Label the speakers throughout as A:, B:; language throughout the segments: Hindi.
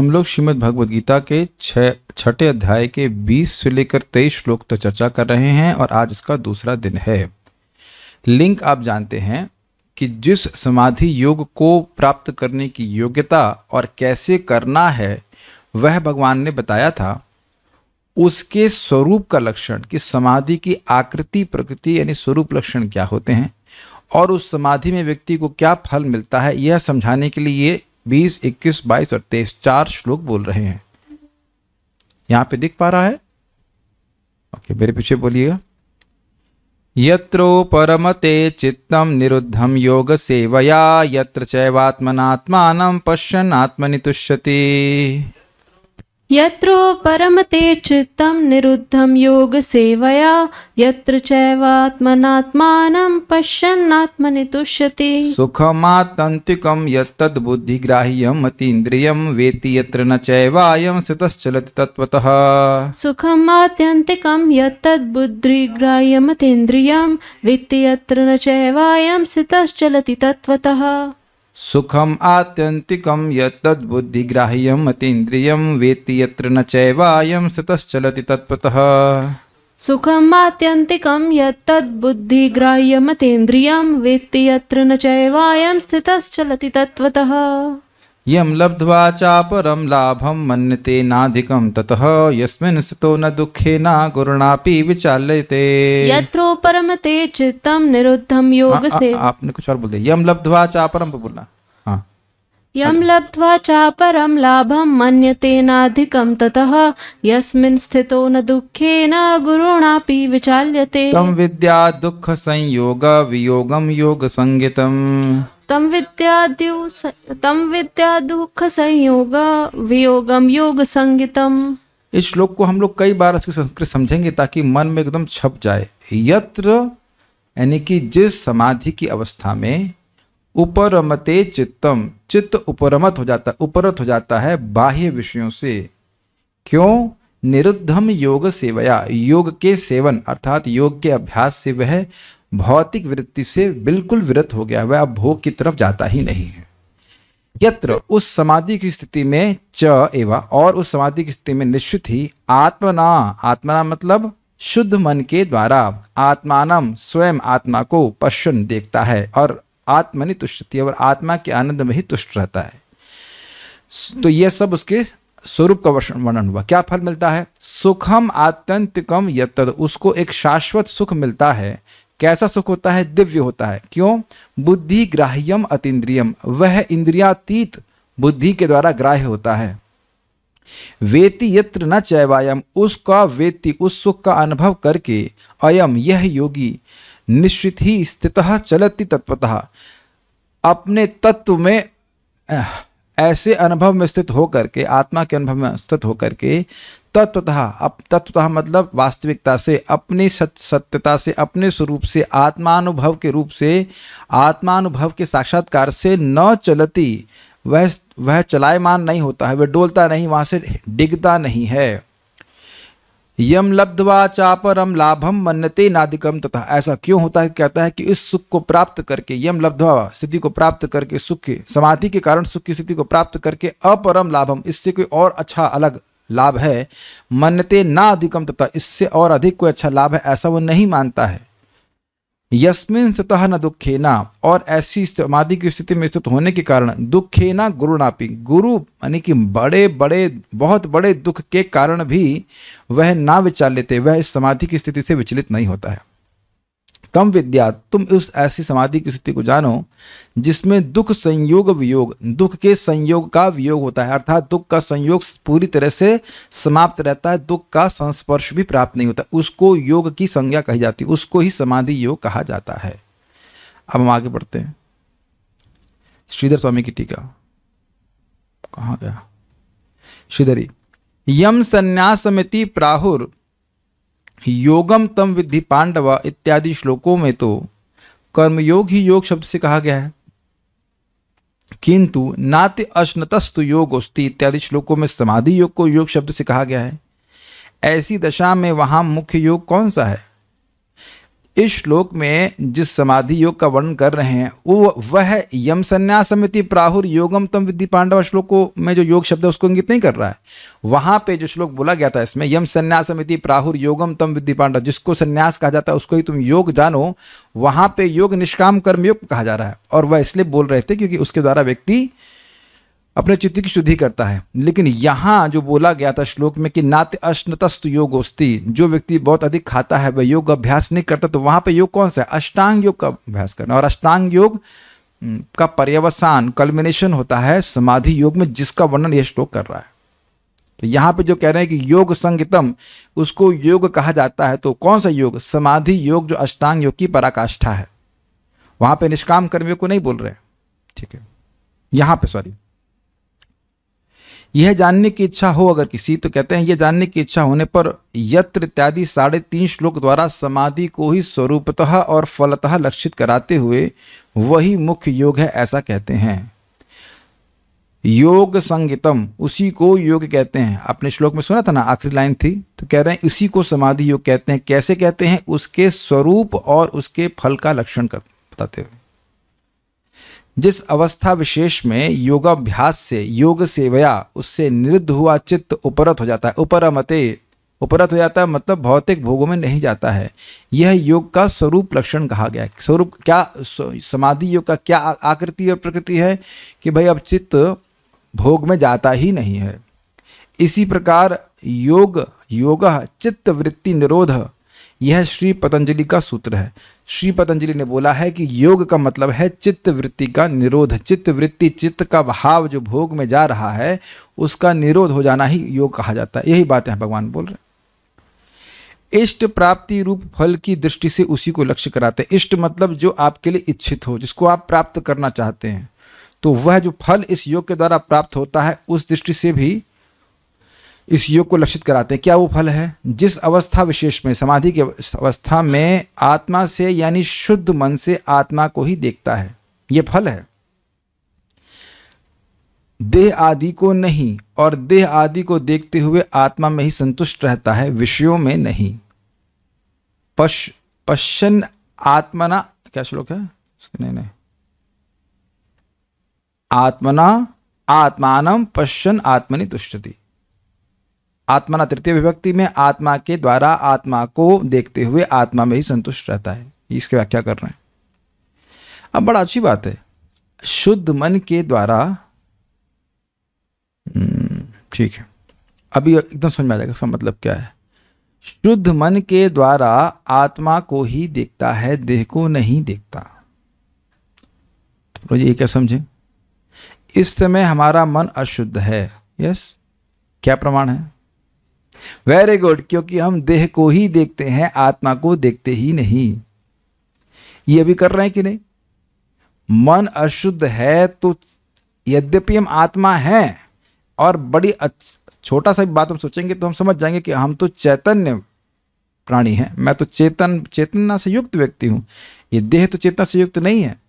A: हम लोग श्रीमद भगवद गीता के छठे अध्याय के 20 से लेकर 23 श्लोक तक चर्चा कर रहे हैं और आज इसका दूसरा दिन है लिंक आप जानते हैं कि जिस समाधि योग को प्राप्त करने की योग्यता और कैसे करना है वह भगवान ने बताया था उसके स्वरूप का लक्षण कि समाधि की आकृति प्रकृति यानी स्वरूप लक्षण क्या होते हैं और उस समाधि में व्यक्ति को क्या फल मिलता है यह समझाने के लिए बीस इक्कीस बाईस और तेईस चार श्लोक बोल रहे हैं यहां पे दिख पा रहा है ओके मेरे पीछे बोलिएगा यत्रो परमते चित्तम निरुद्धम योग सेवया यत्र चैवात्मनात्मान पश्यन आत्मनि तुष्यति
B: यत्रो परमते चित्तम निरुद्धम योग सेवया यत्र चैवात्मनात्मानं पश्यन्नात्मनि तुष्यति
A: यत्तद् यत्तद्बुद्धिग्राह्यम् अतीन्द्रियं वेति यत्र न चैवायं स्थितश्चलति तत्त्वतः
B: सुखमात्यन्तिकं यत्तद्बुद्धिग्राह्यमतीन्द्रियं वेति यत्र न चैवायं स्थितश्चलति तत्त्वतः
A: सुखम आत्यंतिकम यद्बुद्धिग्राह्यम अतीन्द्रियम वेति यत्र न चैवायम सतश्चलति तत्पतः
B: सुखम आत्यंतिकम यद्बुद्धिग्राह्यम अतीन्द्रियम वेति यत्र न चैवायम स्थितश्चलति तत्वतः
A: यम लब्ध्वा चापरम लाभम मन्यते नाधिकम ततः यस्मिन् स्थितो न दुखे न गुरुणापि विचालयते यत्रो
B: परम ते चित्तम निरुद्धम योग से
A: आपने कुछ और बोल दिया यम लब्ध्वा चापरम बोलना हाँ।
B: यम लब्ध्वा चापरम लाभम मन्यते नाधिकम ततः यस्मिन् स्थितो न न गुरुणापि विचाल्यते तम
A: विद्या दुःख संयोग वियोगम योग संगितम
B: तम विद्या तम विद्या दुख संयोग वियोगम योग संगीतम
A: इस श्लोक को हम लोग कई बार इसके संस्कृत समझेंगे ताकि मन में एकदम छप जाए यत्र यानी कि जिस समाधि की अवस्था में उपरमते चित्तम चित्त उपरमत हो जाता उपरत हो जाता है बाह्य विषयों से क्यों निरुद्धम योग सेवया योग के सेवन अर्थात योग के अभ्यास से वह भौतिक वृत्ति से बिल्कुल विरत हो गया वह अब भोग की तरफ जाता ही नहीं है यत्र उस समाधि की स्थिति में च एवा और उस समाधि की स्थिति में निश्चित ही आत्मना आत्मना मतलब शुद्ध मन के द्वारा आत्मान स्वयं आत्मा को पश्चन देखता है और आत्मनि तुष्टि और आत्मा के आनंद में ही तुष्ट रहता है तो यह सब उसके स्वरूप का वर्णन हुआ क्या फल मिलता है सुखम आत्यंतिकम यद उसको एक शाश्वत सुख मिलता है कैसा सुख होता है दिव्य होता है क्यों बुद्धि ग्राह्यम अतिद्रियम वह इंद्रियातीत बुद्धि के द्वारा ग्राह्य होता है वेति यत्र न चैवायम उसका वेति उस सुख का अनुभव करके अयम यह योगी निश्चित ही स्थित चलती तत्वतः अपने तत्व में ऐसे अनुभव में स्थित होकर के आत्मा के अनुभव में स्थित होकर के तत्वतः अप तत्वतः मतलब वास्तविकता से अपनी सत, सत्यता से अपने स्वरूप से आत्मानुभव के रूप से आत्मानुभव के साक्षात्कार से न चलती वह वह चलायमान नहीं होता है वह डोलता नहीं वहाँ से डिगता नहीं है यम लब्धवा चापरम लाभम मन्नते नादिकम तथा ऐसा क्यों होता है कहता है कि इस सुख को प्राप्त करके यम लब्धवा स्थिति को प्राप्त करके सुख समाधि के कारण सुख की स्थिति को प्राप्त करके अपरम लाभम इससे कोई और अच्छा अलग लाभ है मनते ना अधिकम तथा इससे और अधिक कोई अच्छा लाभ है ऐसा वो नहीं मानता है यस्मिन स्वतः न ना और ऐसी समाधि की स्थिति में स्थित होने के कारण दुखेना गुरु नापी गुरु यानी कि बड़े बड़े बहुत बड़े दुख के कारण भी वह ना विचार लेते वह इस समाधि की स्थिति से विचलित नहीं होता है तम विद्या तुम उस ऐसी समाधि की स्थिति को जानो जिसमें दुख संयोग वियोग दुख के संयोग का वियोग होता है अर्थात दुख का संयोग पूरी तरह से समाप्त रहता है दुख का संस्पर्श भी प्राप्त नहीं होता उसको योग की संज्ञा कही जाती है उसको ही समाधि योग कहा जाता है अब हम आगे बढ़ते हैं श्रीधर स्वामी की टीका कहा गया श्रीधरी यम संन्यास समिति प्राहुर योगम तम विद्धि पांडव इत्यादि श्लोकों में तो कर्मयोग ही योग शब्द से कहा गया है किंतु नात्य अश्नतस्तु उस्ती इत्यादि श्लोकों में समाधि योग को योग शब्द से कहा गया है ऐसी दशा में वहां मुख्य योग कौन सा है इस श्लोक में जिस समाधि योग का वर्णन कर रहे हैं वो वह यम संन्यास समिति प्राहुर योगम तम विद्धि पांडव श्लोक को में जो योग शब्द है उसको इंगित नहीं कर रहा है वहाँ पे जो श्लोक बोला गया था इसमें यम संन्यास समिति प्राहुर योगम तम विद्धि पांडव जिसको संन्यास कहा जाता है उसको ही तुम योग जानो वहाँ पे योग निष्काम कर्मयोग कहा जा रहा है और वह इसलिए बोल रहे थे क्योंकि उसके द्वारा व्यक्ति अपने चित्त की शुद्धि करता है लेकिन यहाँ जो बोला गया था श्लोक में कि नात अश्नतस्त योगोस्ती जो व्यक्ति बहुत अधिक खाता है वह योग अभ्यास नहीं करता तो वहाँ पर योग कौन सा है अष्टांग योग का अभ्यास करना और अष्टांग योग का पर्यवसान कल्मिनेशन होता है समाधि योग में जिसका वर्णन यह श्लोक कर रहा है तो यहाँ पे जो कह रहे हैं कि योग संगीतम उसको योग कहा जाता है तो कौन सा योग समाधि योग जो अष्टांग योग की पराकाष्ठा है वहाँ पे निष्काम कर्मियों को नहीं बोल रहे ठीक है यहाँ पे सॉरी यह जानने की इच्छा हो अगर किसी तो कहते हैं यह जानने की इच्छा होने पर यत्र इत्यादि साढ़े तीन श्लोक द्वारा समाधि को ही स्वरूपतः और फलतः लक्षित कराते हुए वही मुख्य योग है ऐसा कहते हैं योग संगीतम उसी को योग कहते हैं आपने श्लोक में सुना था ना आखिरी लाइन थी तो कह रहे हैं उसी को समाधि योग कहते हैं कैसे कहते हैं उसके स्वरूप और उसके फल का लक्षण कर बताते हुए जिस अवस्था विशेष में योगाभ्यास से योग सेवया उससे निरुद्ध हुआ चित्त उपरत हो जाता है उपरमते उपरत हो जाता है मतलब भौतिक भोगों में नहीं जाता है यह योग का स्वरूप लक्षण कहा गया है स्वरूप क्या समाधि योग का क्या आकृति और प्रकृति है कि भाई अब चित्त भोग में जाता ही नहीं है इसी प्रकार योग योग चित्त वृत्ति निरोध यह श्री पतंजलि का सूत्र है श्री पतंजलि ने बोला है कि योग का मतलब है चित्त वृत्ति का निरोध चित्त वृत्ति चित्त का भाव जो भोग में जा रहा है उसका निरोध हो जाना ही योग कहा जाता है यही बातें भगवान बोल रहे इष्ट प्राप्ति रूप फल की दृष्टि से उसी को लक्ष्य कराते हैं इष्ट मतलब जो आपके लिए इच्छित हो जिसको आप प्राप्त करना चाहते हैं तो वह जो फल इस योग के द्वारा प्राप्त होता है उस दृष्टि से भी इस योग को लक्षित कराते हैं क्या वो फल है जिस अवस्था विशेष में समाधि की अवस्था में आत्मा से यानी शुद्ध मन से आत्मा को ही देखता है ये फल है देह आदि को नहीं और देह आदि को देखते हुए आत्मा में ही संतुष्ट रहता है विषयों में नहीं पश पश्चन आत्मना क्या श्लोक है नहीं नहीं आत्मना आत्मान पश्चन आत्मनि तुष्टि आत्मा तृतीय विभक्ति में आत्मा के द्वारा आत्मा को देखते हुए आत्मा में ही संतुष्ट रहता है इसकी व्याख्या कर रहे हैं अब बड़ा अच्छी बात है शुद्ध मन के द्वारा हम्म, ठीक है अभी एकदम समझ में आ जाएगा मतलब क्या है शुद्ध मन के द्वारा आत्मा को ही देखता है देह को नहीं देखता तो ये क्या समझे इस समय हमारा मन अशुद्ध है यस क्या प्रमाण है वेरी गुड क्योंकि हम देह को ही देखते हैं आत्मा को देखते ही नहीं ये अभी कर रहे हैं कि नहीं मन अशुद्ध है तो यद्यपि हम आत्मा हैं और बड़ी छोटा सा बात हम सोचेंगे तो हम समझ जाएंगे कि हम तो चैतन्य प्राणी हैं मैं तो चेतन चेतना से युक्त व्यक्ति हूं ये देह तो चेतना से युक्त नहीं है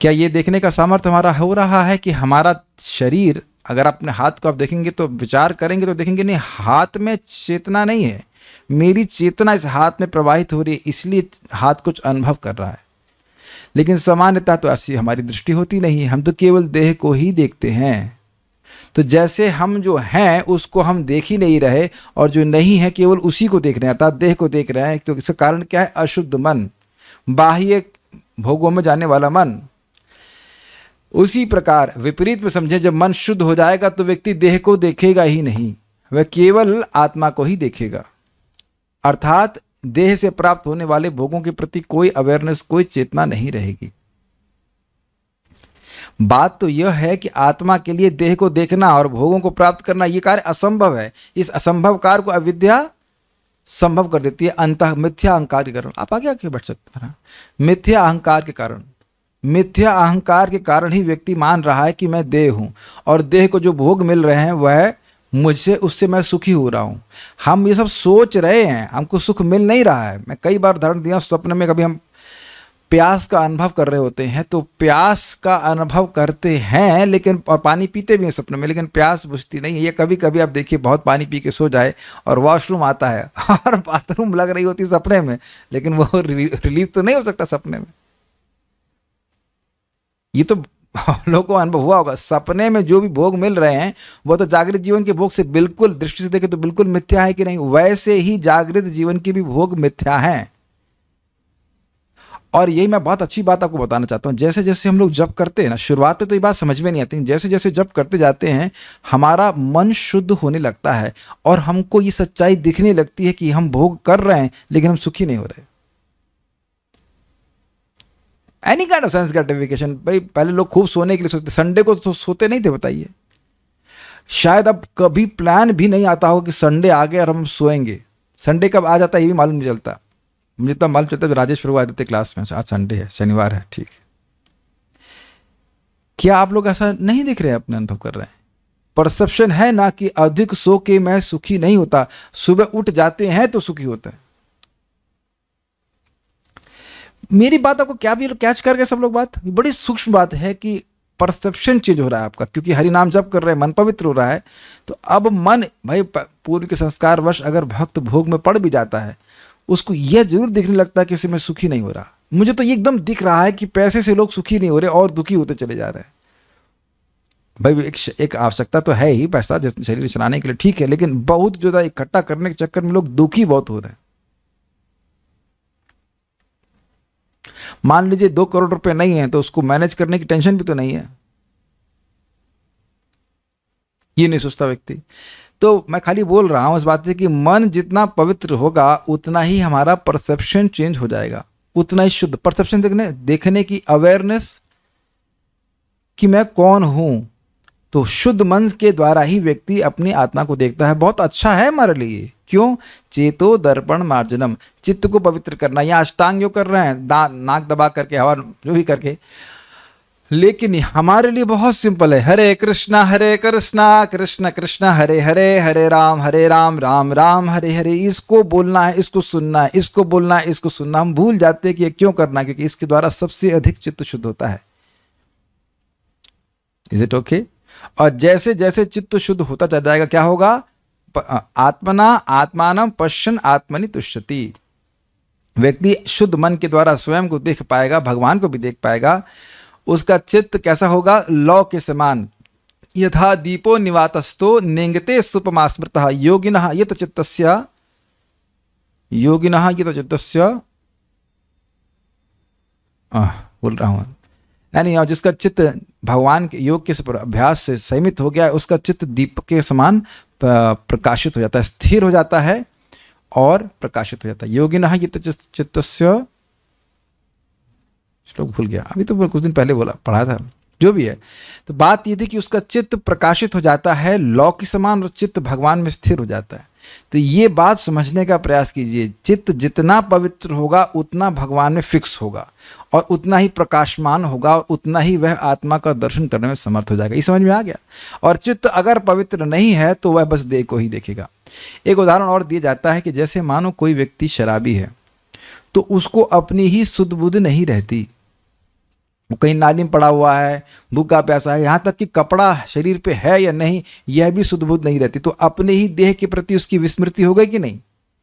A: क्या ये देखने का सामर्थ्य हमारा हो रहा है कि हमारा शरीर अगर अपने हाथ को आप देखेंगे तो विचार करेंगे तो देखेंगे नहीं हाथ में चेतना नहीं है मेरी चेतना इस हाथ में प्रवाहित हो रही है इसलिए हाथ कुछ अनुभव कर रहा है लेकिन सामान्यतः तो ऐसी हमारी दृष्टि होती नहीं है हम तो केवल देह को ही देखते हैं तो जैसे हम जो हैं उसको हम देख ही नहीं रहे और जो नहीं है केवल उसी को देख रहे हैं अर्थात देह को देख रहे हैं तो इसका कारण क्या है अशुद्ध मन बाह्य भोगों में जाने वाला मन उसी प्रकार विपरीत में समझे जब मन शुद्ध हो जाएगा तो व्यक्ति देह को देखेगा ही नहीं वह केवल आत्मा को ही देखेगा अर्थात देह से प्राप्त होने वाले भोगों के प्रति कोई अवेयरनेस कोई चेतना नहीं रहेगी बात तो यह है कि आत्मा के लिए देह को देखना और भोगों को प्राप्त करना यह कार्य असंभव है इस असंभव कार्य को अविद्या संभव कर देती है अंत मिथ्या अहंकार के कारण आप आगे आगे बढ़ सकते हैं मिथ्या अहंकार के कारण मिथ्या अहंकार के कारण ही व्यक्ति मान रहा है कि मैं देह हूँ और देह को जो भोग मिल रहे हैं वह मुझसे उससे मैं सुखी हो रहा हूँ हम ये सब सोच रहे हैं हमको सुख मिल नहीं रहा है मैं कई बार धर्म दिया सपने में कभी हम प्यास का अनुभव कर रहे होते हैं तो प्यास का अनुभव करते हैं लेकिन पानी पीते भी हैं सपने में लेकिन प्यास बुझती नहीं है ये कभी कभी आप देखिए बहुत पानी पी के सो जाए और वॉशरूम आता है और बाथरूम लग रही होती है सपने में लेकिन वो रिलीफ तो नहीं हो सकता सपने में ये तो लोगों को अनुभव हुआ होगा सपने में जो भी भोग मिल रहे हैं वो तो जागृत जीवन के भोग से बिल्कुल दृष्टि से देखे तो बिल्कुल मिथ्या है कि नहीं वैसे ही जागृत जीवन की भी भोग मिथ्या है और यही मैं बहुत अच्छी बात आपको बताना चाहता हूँ जैसे जैसे हम लोग जब करते हैं ना शुरुआत में तो ये बात समझ में नहीं आती जैसे जैसे जब करते जाते हैं हमारा मन शुद्ध होने लगता है और हमको ये सच्चाई दिखने लगती है कि हम भोग कर रहे हैं लेकिन हम सुखी नहीं हो रहे any kind of sense gratification भाई पहले लोग खूब सोने के लिए सोचते संडे को तो सोते नहीं थे बताइए शायद अब कभी प्लान भी नहीं आता हो कि संडे आ गए और हम सोएंगे संडे कब आ जाता है ये भी मालूम नहीं चलता मुझे इतना मालूम चलता राजेश प्रभु आ जाते क्लास में आज संडे है शनिवार है ठीक है क्या आप लोग ऐसा नहीं दिख रहे हैं अपने अनुभव कर रहे हैं परसेप्शन है ना कि अधिक सो के मैं सुखी नहीं होता सुबह उठ जाते हैं तो सुखी होता है मेरी बात आपको क्या भी कैच कर गए सब लोग बात बड़ी सूक्ष्म बात है कि परसेप्शन चेंज हो रहा है आपका क्योंकि हरि नाम जब कर रहे हैं मन पवित्र हो रहा है तो अब मन भाई पूर्व के संस्कार वश अगर भक्त भोग में पड़ भी जाता है उसको यह जरूर दिखने लगता है कि मैं सुखी नहीं हो रहा मुझे तो ये एकदम दिख रहा है कि पैसे से लोग सुखी नहीं हो रहे और दुखी होते चले जा रहे हैं भाई एक एक आवश्यकता तो है ही पैसा शरीर चलाने के लिए ठीक है लेकिन बहुत जो इकट्ठा करने के चक्कर में लोग दुखी बहुत हो रहे हैं मान लीजिए दो करोड़ रुपए नहीं है तो उसको मैनेज करने की टेंशन भी तो नहीं है ये नहीं सोचता व्यक्ति तो मैं खाली बोल रहा हूं इस बात से कि मन जितना पवित्र होगा उतना ही हमारा परसेप्शन चेंज हो जाएगा उतना ही शुद्ध परसेप्शन देखने देखने की अवेयरनेस कि मैं कौन हूं तो शुद्ध मन के द्वारा ही व्यक्ति अपनी आत्मा को देखता है बहुत अच्छा है हमारे लिए क्यों चेतो दर्पण मार्जनम चित्त को पवित्र करना या अष्टांग योग कर रहे हैं दा नाक दबा करके हवा जो भी करके लेकिन हमारे लिए बहुत सिंपल है हरे कृष्णा हरे कृष्णा कृष्ण कृष्ण हरे हरे हरे राम हरे राम राम राम हरे हरे इसको बोलना है इसको सुनना है इसको बोलना है इसको सुनना हम भूल जाते हैं कि ये क्यों करना क्योंकि इसके द्वारा सबसे अधिक चित्त शुद्ध होता है इज इट ओके और जैसे जैसे चित्त शुद्ध होता चल जाएगा क्या होगा आत्मना आत्मान पश्चन आत्मनि तुष्यति व्यक्ति शुद्ध मन के द्वारा स्वयं को देख पाएगा भगवान को भी देख पाएगा उसका चित्त कैसा होगा लौ के समान यथा दीपो निवातस्तो नेंगते सुपमास्मृत योगिन ये तो चित्त योगिन ये तो चित्त बोल रहा हूँ यानी और जिसका चित्त भगवान के योग के अभ्यास से सीमित हो गया है उसका चित्त दीप के समान प्रकाशित हो जाता है स्थिर हो जाता है और प्रकाशित हो जाता है योगी ना चित्त श्लोक भूल गया अभी तो कुछ दिन पहले बोला पढ़ा था जो भी है तो बात ये थी कि उसका चित्त प्रकाशित हो जाता है लौ के समान और चित्त भगवान में स्थिर हो जाता है तो ये बात समझने का प्रयास कीजिए चित्त जितना पवित्र होगा उतना भगवान में फिक्स होगा और उतना ही प्रकाशमान होगा और उतना ही वह आत्मा का दर्शन करने में समर्थ हो जाएगा ये समझ में आ गया और चित्त अगर पवित्र नहीं है तो वह बस देह को ही देखेगा एक उदाहरण और दिया जाता है कि जैसे मानो कोई व्यक्ति शराबी है तो उसको अपनी ही शुद्ध बुद्ध नहीं रहती वो कहीं नाली में पड़ा हुआ है भूखा प्यासा है यहाँ तक कि कपड़ा शरीर पे है या नहीं यह भी शुद्ध बुद्ध नहीं रहती तो अपने ही देह के प्रति उसकी विस्मृति हो गई कि नहीं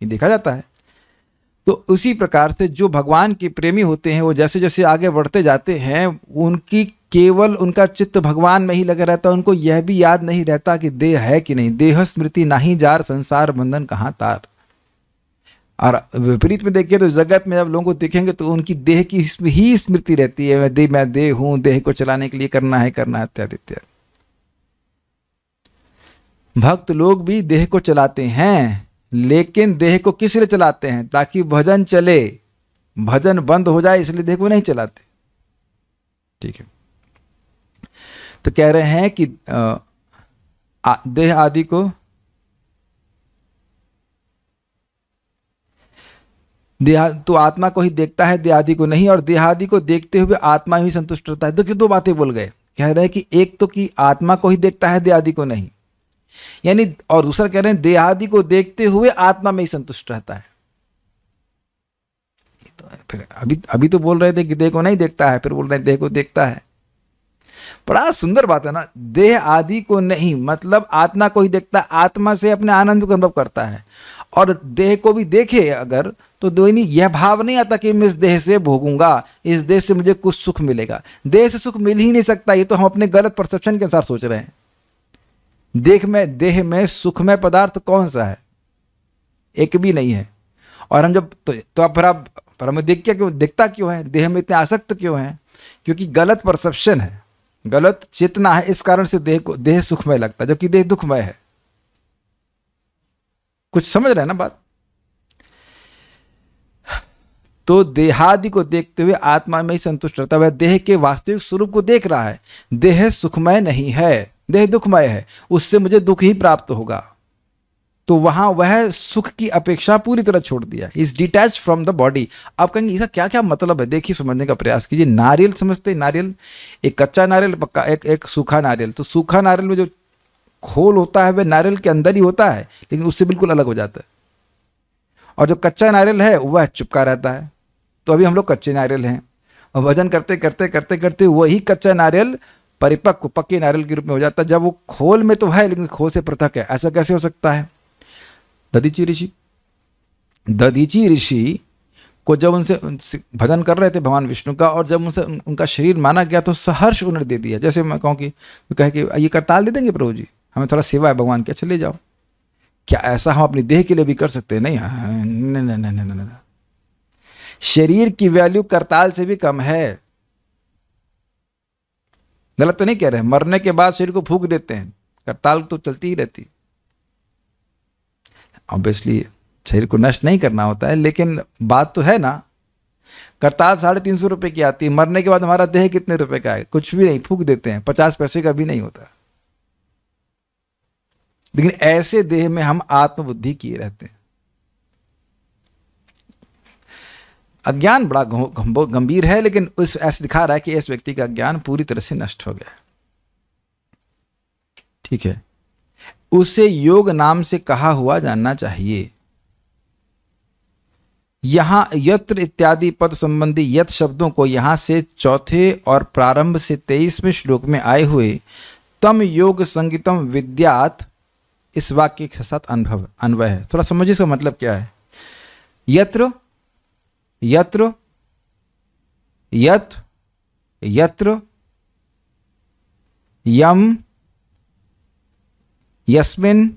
A: ये देखा जाता है तो उसी प्रकार से जो भगवान के प्रेमी होते हैं वो जैसे जैसे आगे बढ़ते जाते हैं उनकी केवल उनका चित्त भगवान में ही लगा रहता है उनको यह भी याद नहीं रहता कि देह है कि नहीं देह स्मृति ना ही जार संसार बंधन कहाँ तार और विपरीत में देखिए तो जगत में जब लोगों को देखेंगे तो उनकी देह की ही स्मृति रहती है मैं देह मैं देह हूं देह को चलाने के लिए करना है करना है इत्यादि इत्यादि भक्त लोग भी देह को चलाते हैं लेकिन देह को किस लिए चलाते हैं ताकि भजन चले भजन बंद हो जाए इसलिए देह को नहीं चलाते ठीक है तो कह रहे हैं कि देह आदि को देहा तो आत्मा को ही देखता है देहादि को नहीं और देहादि को देखते हुए आत्मा ही संतुष्ट रहता है देखिए दो बातें बोल गए कह रहे हैं कि एक तो कि आत्मा को ही देखता है देहादि को नहीं यानी और दूसरा कह रहे हैं देहादि को देखते हुए आत्मा में ही संतुष्ट रहता है तो फिर अभी अभी तो बोल रहे थे कि देह को नहीं देखता है फिर बोल रहे देह को देखता है बड़ा सुंदर बात है ना देह आदि को नहीं मतलब आत्मा को ही देखता आत्मा से अपने आनंद को अनुभव करता है और देह को भी देखे अगर तो दोनी यह भाव नहीं आता कि मैं इस देह से भोगूंगा इस देह से मुझे कुछ सुख मिलेगा देह से सुख मिल ही नहीं सकता ये तो हम अपने गलत परसेप्शन के अनुसार सोच रहे हैं देख में देह में सुखमय पदार्थ कौन सा है एक भी नहीं है और हम जब तो, तो अब आप पर हमें देख क्या क्यों दिखता क्यों है देह में इतने आसक्त क्यों है क्योंकि गलत परसेप्शन है गलत चेतना है इस कारण से देह को देह सुखमय लगता है जबकि देह दुखमय है कुछ समझ रहे हैं ना बात तो देहादि को देखते हुए आत्मा में ही संतुष्ट रहता है वह देह के वास्तविक स्वरूप को देख रहा है देह सुखमय नहीं है देह दुखमय है उससे मुझे दुख ही प्राप्त होगा तो वहां वह सुख की अपेक्षा पूरी तरह छोड़ दिया is detach from the body आप कहेंगे इसका क्या क्या मतलब है देखिए समझने का प्रयास कीजिए नारियल समझते नारियल एक कच्चा नारियल पक्का एक एक सूखा नारियल तो सूखा नारियल में जो खोल होता है वह नारियल के अंदर ही होता है लेकिन उससे बिल्कुल अलग हो जाता है और जो कच्चा नारियल है वह चुपका रहता है तो अभी हम लोग कच्चे नारियल हैं और वजन करते करते करते करते वही कच्चा नारियल परिपक्व पक्के नारियल के रूप में हो जाता है जब वो खोल में तो है लेकिन खोल से पृथक है ऐसा कैसे हो सकता है ददीची ऋषि ददीची ऋषि को जब उनसे भजन कर रहे थे भगवान विष्णु का और जब उनसे उनका शरीर माना गया तो सहर्ष उन्हें दे दिया जैसे मैं कहूँ कि कहे कि ये करताल दे देंगे प्रभु जी हमें थोड़ा सेवा है भगवान के अच्छा ले जाओ क्या ऐसा हम अपनी देह के लिए भी कर सकते हैं नहीं नहीं नहीं नहीं नहीं शरीर की वैल्यू करताल से भी कम है गलत तो नहीं कह रहे मरने के बाद शरीर को फूक देते हैं करताल तो चलती ही रहती ऑब्वियसली शरीर को नष्ट नहीं करना होता है लेकिन बात तो है ना करताल साढ़े तीन सौ रुपये की आती है मरने के बाद हमारा देह कितने रुपए का है कुछ भी नहीं फूक देते हैं पचास पैसे का भी नहीं होता लेकिन ऐसे देह में हम आत्मबुद्धि किए रहते हैं अज्ञान बड़ा गंभीर है लेकिन उस ऐसे दिखा रहा है कि इस व्यक्ति का ज्ञान पूरी तरह से नष्ट हो गया ठीक है उसे योग नाम से कहा हुआ जानना चाहिए यहां यत्र इत्यादि पद संबंधी यथ शब्दों को यहां से चौथे और प्रारंभ से तेईसवें श्लोक में आए हुए तम योग संगीतम विद्यात इस वाक्य के साथ अनुभव अन्वय है थोड़ा समझिए इसका मतलब क्या है यत्र यत्र यत यत्र यम यस्मिन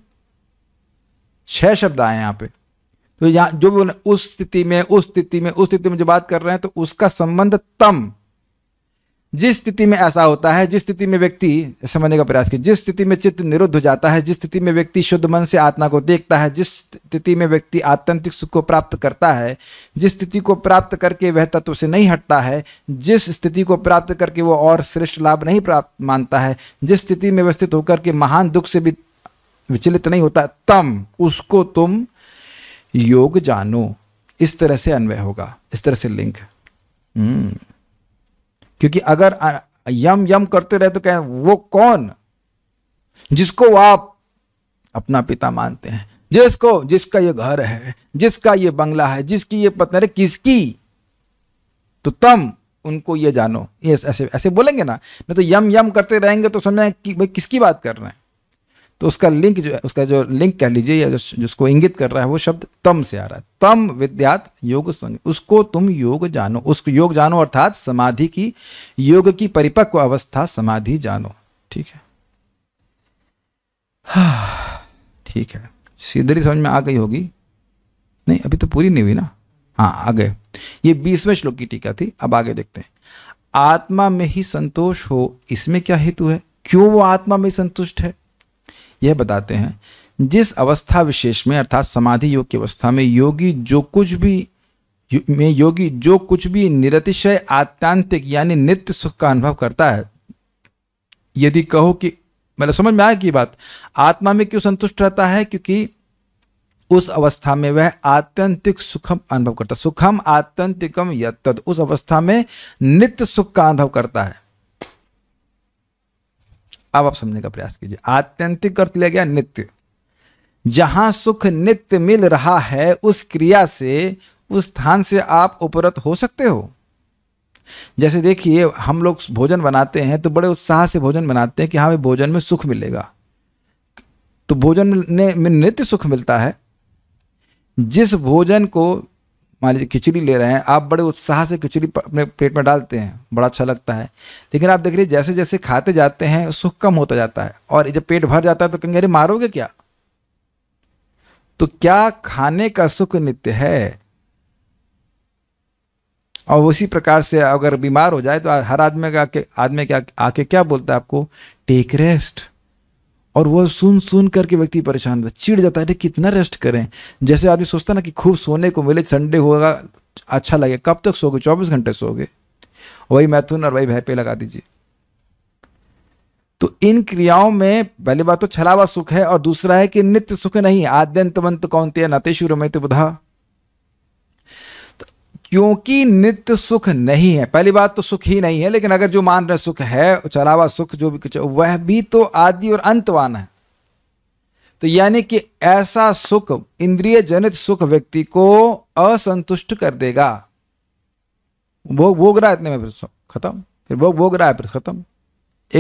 A: छह शब्द आए यहां पे तो यहां जो उस स्थिति में उस स्थिति में उस स्थिति में जो बात कर रहे हैं तो उसका संबंध तम जिस स्थिति में ऐसा होता है जिस स्थिति में व्यक्ति समझने का प्रयास किया जिस स्थिति में चित्त निरुद्ध हो जाता है जिस स्थिति में व्यक्ति शुद्ध मन से आत्मा को देखता है जिस स्थिति में व्यक्ति आत्यंतिक सुख को प्राप्त करता है जिस स्थिति को प्राप्त करके वह तत्व से नहीं हटता है जिस स्थिति को प्राप्त करके वो और श्रेष्ठ लाभ नहीं प्राप्त मानता है जिस स्थिति में व्यवस्थित होकर के महान दुख से भी विचलित नहीं होता तम उसको तुम योग जानो इस तरह से अन्वय होगा इस तरह से लिंक हम्म क्योंकि अगर यम यम करते रहे तो कहें वो कौन जिसको आप अपना पिता मानते हैं जिसको जिसका ये घर है जिसका ये बंगला है जिसकी ये पत्नी किसकी तो तम उनको ये जानो ये ऐसे ऐसे बोलेंगे ना नहीं तो यम यम करते रहेंगे तो समझ कि भाई किसकी बात कर रहे हैं तो उसका लिंक जो है उसका जो लिंक कह लीजिए या जिसको इंगित कर रहा है वो शब्द तम से आ रहा है तम विद्यात योग संग उसको तुम योग जानो उसको योग जानो अर्थात समाधि की योग की परिपक्व अवस्था समाधि जानो ठीक है हाँ, ठीक है सीधरी समझ में आ गई होगी नहीं अभी तो पूरी नहीं हुई ना हाँ आ गए ये बीसवें श्लोक की टीका थी अब आगे देखते हैं आत्मा में ही संतोष हो इसमें क्या हेतु है क्यों वो आत्मा में संतुष्ट है यह बताते हैं जिस अवस्था विशेष में अर्थात समाधि योग की अवस्था में योगी जो कुछ भी में योगी जो कुछ भी निरतिशय आत्यांतिक यानी नित्य सुख का अनुभव करता है यदि कहो कि मतलब समझ में आया कि बात आत्मा में क्यों संतुष्ट रहता है क्योंकि उस अवस्था में वह आत्यंतिक सुखम अनुभव करता है सुखम आत्यंतिकम यद उस अवस्था में नित्य सुख का अनुभव करता है अब आप समझने का प्रयास कीजिए आत्यंतिक अर्थ लिया गया नित्य जहां सुख नित्य मिल रहा है उस क्रिया से उस स्थान से आप उपरत हो सकते हो जैसे देखिए हम लोग भोजन बनाते हैं तो बड़े उत्साह से भोजन बनाते हैं कि हमें हाँ, भोजन में सुख मिलेगा तो भोजन में नित्य सुख मिलता है जिस भोजन को मान लीजिए खिचड़ी ले रहे हैं आप बड़े उत्साह से खिचड़ी अपने प्लेट में डालते हैं बड़ा अच्छा लगता है लेकिन आप देख रहे जैसे जैसे खाते जाते हैं सुख कम होता जाता है और जब पेट भर जाता है तो कहेंगे अरे मारोगे क्या तो क्या खाने का सुख नित्य है और उसी प्रकार से अगर बीमार हो जाए तो हर आदमी का आदमी क्या आके क्या बोलता है आपको टेक रेस्ट और वह सुन सुन करके व्यक्ति परेशान रहता चिढ़ जाता है अरे कितना रेस्ट करें जैसे आदमी सोचता ना कि खूब सोने को मिले संडे होगा अच्छा लगे कब तक सोगे चौबीस घंटे सोगे वही मैथुन और वही भय पे लगा दीजिए तो इन क्रियाओं में पहली बात तो छलावा सुख है और दूसरा है कि नित्य सुख नहीं आद्यंत मंत कौनते नाते शुरू में बुधा क्योंकि नित्य सुख नहीं है पहली बात तो सुख ही नहीं है लेकिन अगर जो मान रहे सुख है चलावा सुख जो भी कुछ वह भी तो आदि और अंतवान है तो यानी कि ऐसा सुख इंद्रिय जनित सुख व्यक्ति को असंतुष्ट कर देगा भोग भोग रहा है इतने में फिर खत्म फिर भोग भोग रहा है फिर खत्म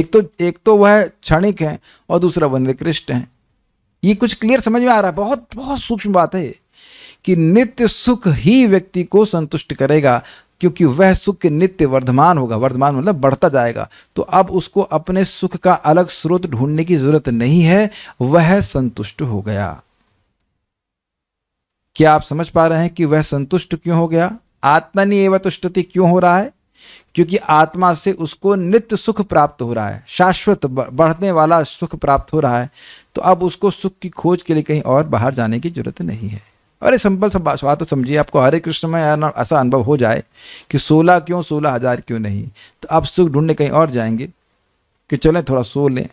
A: एक तो एक तो वह क्षणिक है और दूसरा वंदे कृष्ण है ये कुछ क्लियर समझ में आ रहा है बहुत बहुत सूक्ष्म बात है कि नित्य सुख ही व्यक्ति को संतुष्ट करेगा क्योंकि वह सुख नित्य वर्धमान होगा वर्धमान मतलब बढ़ता जाएगा तो अब उसको अपने सुख का अलग स्रोत ढूंढने की जरूरत नहीं है वह संतुष्ट हो गया क्या आप समझ पा रहे हैं कि वह संतुष्ट क्यों हो गया आत्मनि एवं तो तुष्टति क्यों हो रहा है क्योंकि आत्मा से उसको नित्य सुख प्राप्त हो रहा है शाश्वत बढ़ने वाला सुख प्राप्त हो रहा है तो अब उसको सुख की खोज के लिए कहीं और बाहर जाने की जरूरत नहीं है अरे सिंपल सब बात तो समझिए आपको हरे कृष्ण में यार ऐसा अनुभव हो जाए कि सोलह क्यों सोलह हज़ार क्यों नहीं तो आप सुख ढूंढने कहीं और जाएंगे कि चलें थोड़ा सो लें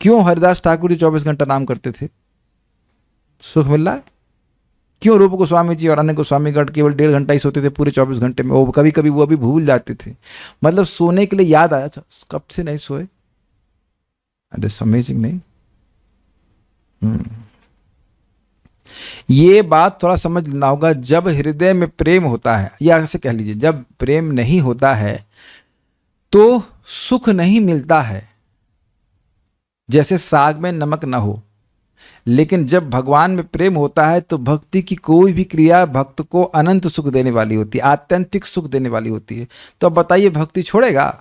A: क्यों हरिदास ठाकुर जी चौबीस घंटा नाम करते थे सुख मिल रहा क्यों रूप गोस्वामी जी और अन्य गोस्वामी गढ़ केवल डेढ़ घंटा ही सोते थे पूरे चौबीस घंटे में वो कभी कभी वो अभी भूल जाते थे मतलब सोने के लिए याद आया था अच्छा, कब से नहीं सोए समय अमेजिंग नहीं हम्म। ये बात थोड़ा समझ लेना होगा जब हृदय में प्रेम होता है या ऐसे कह लीजिए जब प्रेम नहीं होता है तो सुख नहीं मिलता है जैसे साग में नमक ना हो लेकिन जब भगवान में प्रेम होता है तो भक्ति की कोई भी क्रिया भक्त को अनंत सुख देने वाली होती है आत्यंतिक सुख देने वाली होती है तो अब बताइए भक्ति छोड़ेगा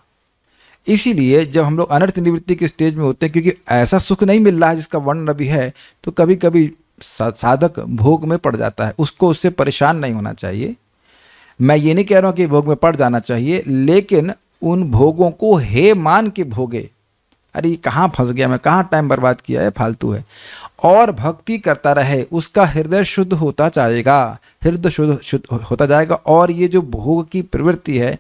A: इसीलिए जब हम लोग अनर्थ निवृत्ति के स्टेज में होते हैं क्योंकि ऐसा सुख नहीं मिल रहा है जिसका वर्णन अभी है तो कभी कभी साधक भोग में पड़ जाता है उसको उससे परेशान नहीं होना चाहिए मैं ये नहीं कह रहा हूँ कि भोग में पड़ जाना चाहिए लेकिन उन भोगों को हे मान के भोगे अरे कहाँ फंस गया मैं कहाँ टाइम बर्बाद किया है फालतू है और भक्ति करता रहे उसका हृदय शुद्ध होता जाएगा हृदय शुद्ध शुद्ध होता जाएगा और ये जो भोग की प्रवृत्ति है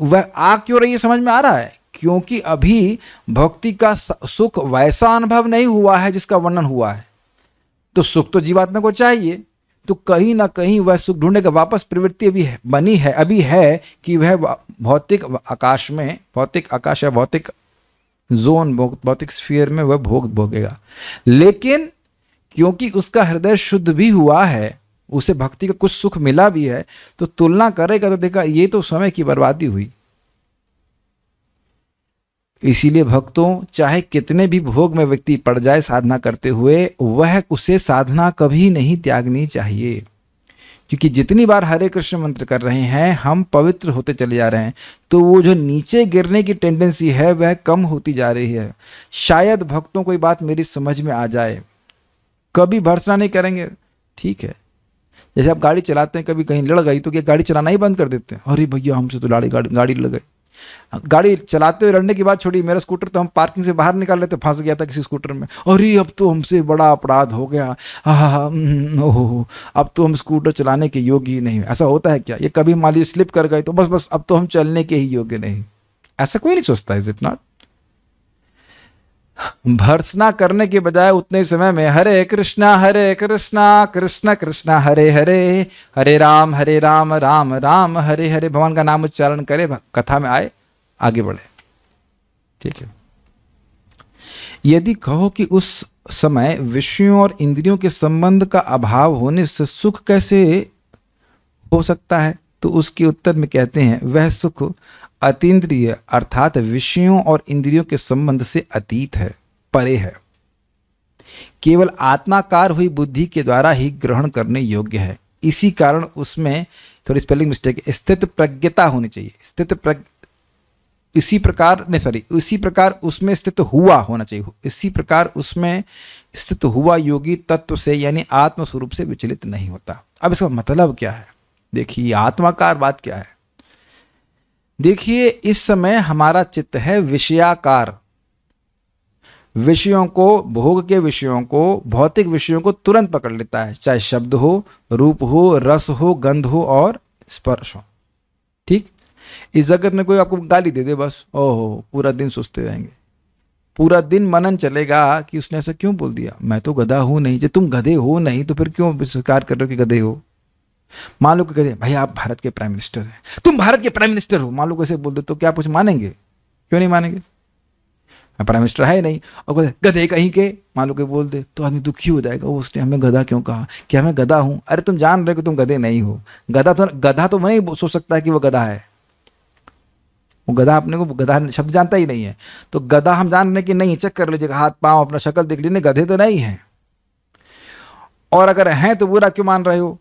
A: वह आ क्यों रही है समझ में आ रहा है क्योंकि अभी भक्ति का सुख वैसा अनुभव नहीं हुआ है जिसका वर्णन हुआ है तो सुख तो जीवात्मा को चाहिए तो कहीं ना कहीं वह सुख ढूंढने का वापस प्रवृत्ति अभी है, बनी है अभी है कि वह भौतिक आकाश में भौतिक आकाश या भौतिक जोन भौतिक स्फीयर में वह भोग भोगेगा लेकिन क्योंकि उसका हृदय शुद्ध भी हुआ है उसे भक्ति का कुछ सुख मिला भी है तो तुलना करेगा तो देखा ये तो समय की बर्बादी हुई इसीलिए भक्तों चाहे कितने भी भोग में व्यक्ति पड़ जाए साधना करते हुए वह उसे साधना कभी नहीं त्यागनी चाहिए क्योंकि जितनी बार हरे कृष्ण मंत्र कर रहे हैं हम पवित्र होते चले जा रहे हैं तो वो जो नीचे गिरने की टेंडेंसी है वह कम होती जा रही है शायद भक्तों कोई बात मेरी समझ में आ जाए कभी भर्सना नहीं करेंगे ठीक है जैसे आप गाड़ी चलाते हैं कभी कहीं लड़ गई तो क्या गाड़ी चलाना ही बंद कर देते हैं अरे भैया हमसे तो लाड़ी गाड़ी गाड़ी लड़ गई गाड़ी चलाते हुए लड़ने की बात छोड़ी मेरा स्कूटर तो हम पार्किंग से बाहर निकाल लेते फंस गया था किसी स्कूटर में अरे अब तो हमसे बड़ा अपराध हो गया हम्म, ओहो अब तो हम स्कूटर चलाने के योग्य ही नहीं ऐसा होता है क्या ये कभी मान लीजिए स्लिप कर गए तो बस बस अब तो हम चलने के ही योग्य नहीं ऐसा कोई नहीं सोचता इज इट नॉट भर्सना करने के बजाय उतने समय में हरे कृष्णा हरे कृष्णा कृष्ण कृष्णा हरे हरे हरे राम हरे राम राम राम हरे हरे भगवान का नाम उच्चारण करे कथा में आए आगे बढ़े ठीक है यदि कहो कि उस समय विषयों और इंद्रियों के संबंध का अभाव होने से सुख कैसे हो सकता है तो उसके उत्तर में कहते हैं वह सुख अतीन्द्रिय अर्थात विषयों और इंद्रियों के संबंध से अतीत है परे है केवल आत्माकार हुई बुद्धि के द्वारा ही ग्रहण करने योग्य है इसी कारण उसमें थोड़ी स्पेलिंग मिस्टेक स्थित प्रज्ञता होनी चाहिए स्थित प्रज्ञ इसी प्रकार नहीं सॉरी इसी प्रकार उसमें स्थित हुआ होना चाहिए इसी प्रकार उसमें स्थित हुआ योगी तत्व से यानी आत्म स्वरूप से विचलित नहीं होता अब इसका मतलब क्या है देखिए आत्माकार बात क्या है देखिए इस समय हमारा चित्त है विषयाकार विषयों को भोग के विषयों को भौतिक विषयों को तुरंत पकड़ लेता है चाहे शब्द हो रूप हो रस हो गंध हो और स्पर्श हो ठीक इस जगत में कोई आपको गाली दे दे बस ओहो पूरा दिन सोचते रहेंगे पूरा दिन मनन चलेगा कि उसने ऐसा क्यों बोल दिया मैं तो गधा हूं नहीं जब तुम गधे हो नहीं तो फिर क्यों स्वीकार कर रहे हो कि गधे हो मान लो कहते भाई आप भारत के प्राइम मिनिस्टर हैं तुम भारत के प्राइम मिनिस्टर हो मान लो कैसे बोल दो तो क्या कुछ मानेंगे क्यों नहीं मानेंगे प्राइम मिनिस्टर है नहीं और कहते गधे कहीं के मान लो के बोल दे तो आदमी दुखी हो जाएगा वो उसने हमें गधा क्यों कहा कि हमें गधा हूँ अरे तुम जान रहे हो तुम गधे नहीं हो गधा तो गधा तो मैं नहीं सोच सकता कि वो गधा है वो गधा अपने को गधा शब्द जानता ही नहीं है तो गधा हम जान रहे कि नहीं चेक कर लीजिएगा हाथ पाँव अपना शक्ल देख लीजिए गधे तो नहीं है और अगर हैं तो बुरा क्यों मान रहे हो